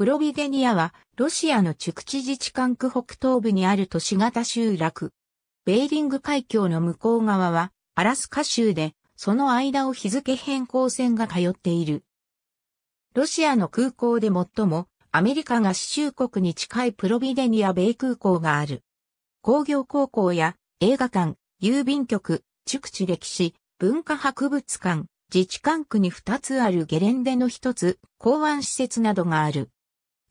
プロビデニアは、ロシアのチュクチ自治管区北東部にある都市型集落。ベーリング海峡の向こう側は、アラスカ州で、その間を日付変更線が通っている。ロシアの空港で最も、アメリカ合衆国に近いプロビデニア米空港がある。工業高校や映画館、郵便局、宿地歴史、文化博物館、自治管区に2つあるゲレンデの1つ、港湾施設などがある。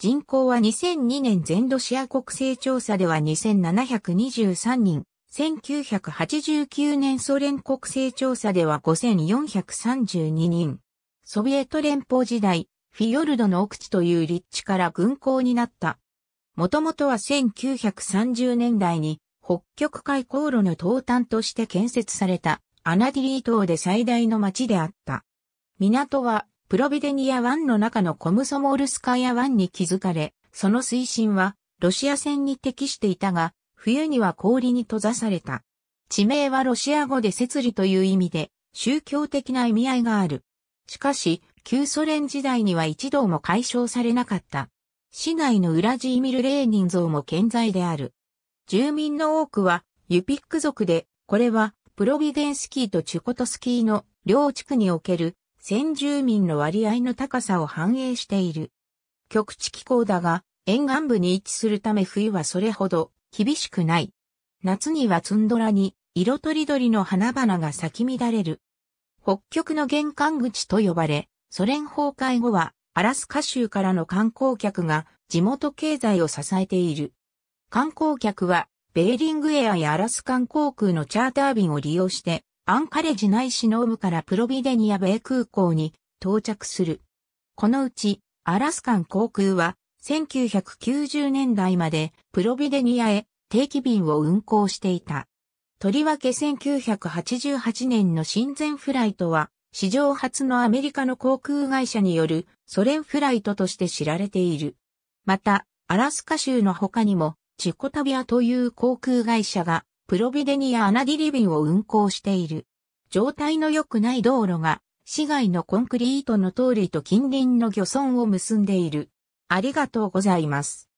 人口は2002年全ロシア国勢調査では2723人、1989年ソ連国勢調査では5432人。ソビエト連邦時代、フィヨルドの奥地という立地から軍港になった。もともとは1930年代に北極海航路の東端として建設されたアナディリー島で最大の町であった。港はプロビデニア湾の中のコムソモールスカヤ湾に築かれ、その水深はロシア船に適していたが、冬には氷に閉ざされた。地名はロシア語で摂理という意味で、宗教的な意味合いがある。しかし、旧ソ連時代には一度も解消されなかった。市内のウラジーミル・レーニン像も健在である。住民の多くはユピック族で、これはプロビデンスキーとチュコトスキーの両地区における先住民の割合の高さを反映している。極地気候だが、沿岸部に位置するため冬はそれほど厳しくない。夏にはツンドラに色とりどりの花々が咲き乱れる。北極の玄関口と呼ばれ、ソ連崩壊後はアラスカ州からの観光客が地元経済を支えている。観光客はベーリングエアやアラス観光空のチャーター便を利用してアンカレジ内シノームからプロビデニア米空港に到着する。このうち、アラスカン航空は、1990年代までプロビデニアへ定期便を運航していた。とりわけ1988年の親善フライトは、史上初のアメリカの航空会社によるソ連フライトとして知られている。また、アラスカ州の他にも、チコタビアという航空会社が、プロビデニア・アナディリ便を運航している。状態の良くない道路が、市街のコンクリートの通りと近隣の漁村を結んでいる。ありがとうございます。